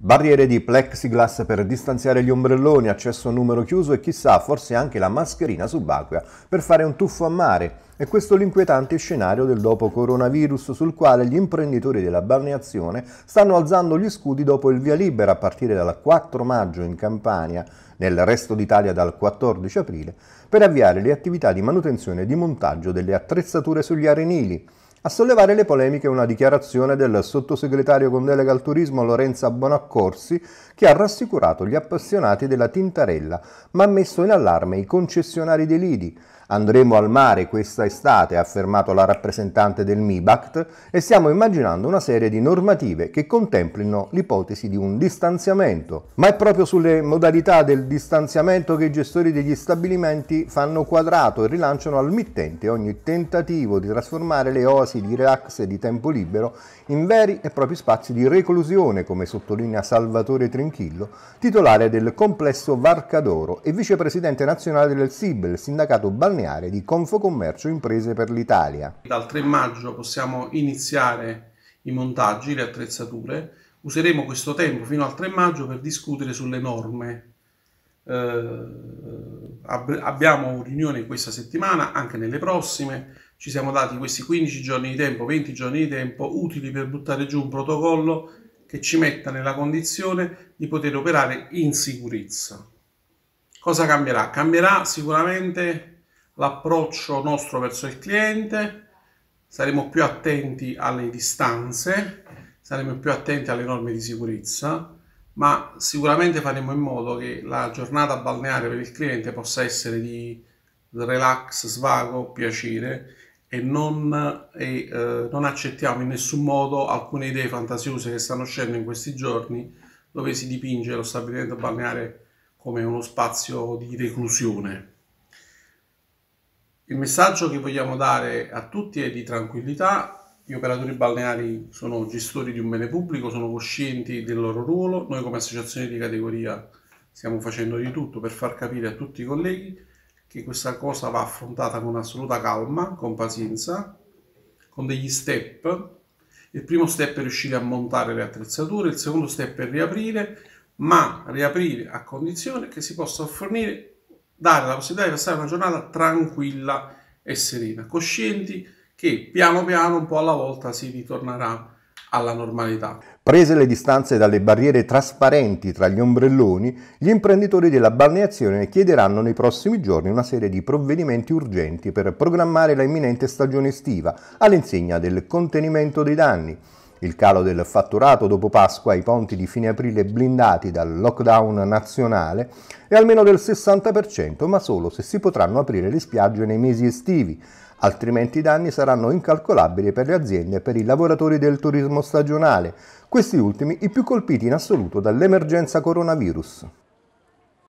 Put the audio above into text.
Barriere di plexiglass per distanziare gli ombrelloni, accesso a numero chiuso e chissà, forse anche la mascherina subacquea per fare un tuffo a mare. E questo l'inquietante scenario del dopo coronavirus sul quale gli imprenditori della balneazione stanno alzando gli scudi dopo il via libera a partire dal 4 maggio in Campania, nel resto d'Italia dal 14 aprile, per avviare le attività di manutenzione e di montaggio delle attrezzature sugli arenili. A sollevare le polemiche una dichiarazione del sottosegretario con delega al turismo Lorenza Bonaccorsi che ha rassicurato gli appassionati della Tintarella ma ha messo in allarme i concessionari dei lidi. Andremo al mare questa estate, ha affermato la rappresentante del MIBACT, e stiamo immaginando una serie di normative che contemplino l'ipotesi di un distanziamento. Ma è proprio sulle modalità del distanziamento che i gestori degli stabilimenti fanno quadrato e rilanciano al mittente ogni tentativo di trasformare le oasi di relax e di tempo libero in veri e propri spazi di reclusione, come sottolinea Salvatore Trinchillo, titolare del complesso Varcadoro e vicepresidente nazionale del SIB, il sindacato balneare balneare di Confocommercio Imprese per l'Italia. Dal 3 maggio possiamo iniziare i montaggi, le attrezzature. Useremo questo tempo fino al 3 maggio per discutere sulle norme. Eh, abbiamo riunione questa settimana, anche nelle prossime. Ci siamo dati questi 15 giorni di tempo, 20 giorni di tempo utili per buttare giù un protocollo che ci metta nella condizione di poter operare in sicurezza. Cosa cambierà? Cambierà sicuramente l'approccio nostro verso il cliente, saremo più attenti alle distanze, saremo più attenti alle norme di sicurezza, ma sicuramente faremo in modo che la giornata balneare per il cliente possa essere di relax, svago, piacere e, non, e eh, non, accettiamo in nessun modo alcune idee fantasiose che stanno uscendo in questi giorni dove si dipinge lo stabilimento balneare come uno spazio di reclusione. Il messaggio che vogliamo dare a tutti è di tranquillità. Gli operatori balneari sono gestori di un bene pubblico, sono coscienti del loro ruolo. Noi come associazione di categoria stiamo facendo di tutto per far capire a tutti i colleghi che questa cosa va affrontata con assoluta calma, con pazienza, con degli step. Il primo step è riuscire a montare le attrezzature, il secondo step è riaprire, ma riaprire a condizione che si possa fornire dare la possibilità di passare una giornata tranquilla e serena, coscienti che piano piano, un po' alla volta, si ritornerà alla normalità. Prese le distanze dalle barriere trasparenti tra gli ombrelloni, gli imprenditori della balneazione chiederanno nei prossimi giorni una serie di provvedimenti urgenti per programmare la imminente stagione estiva, all'insegna del contenimento dei danni. Il calo del fatturato dopo Pasqua, i ponti di fine aprile blindati dal lockdown nazionale, è almeno del 60%, ma solo se si potranno aprire le spiagge nei mesi estivi, altrimenti i danni saranno incalcolabili per le aziende e per i lavoratori del turismo stagionale, questi ultimi i più colpiti in assoluto dall'emergenza coronavirus.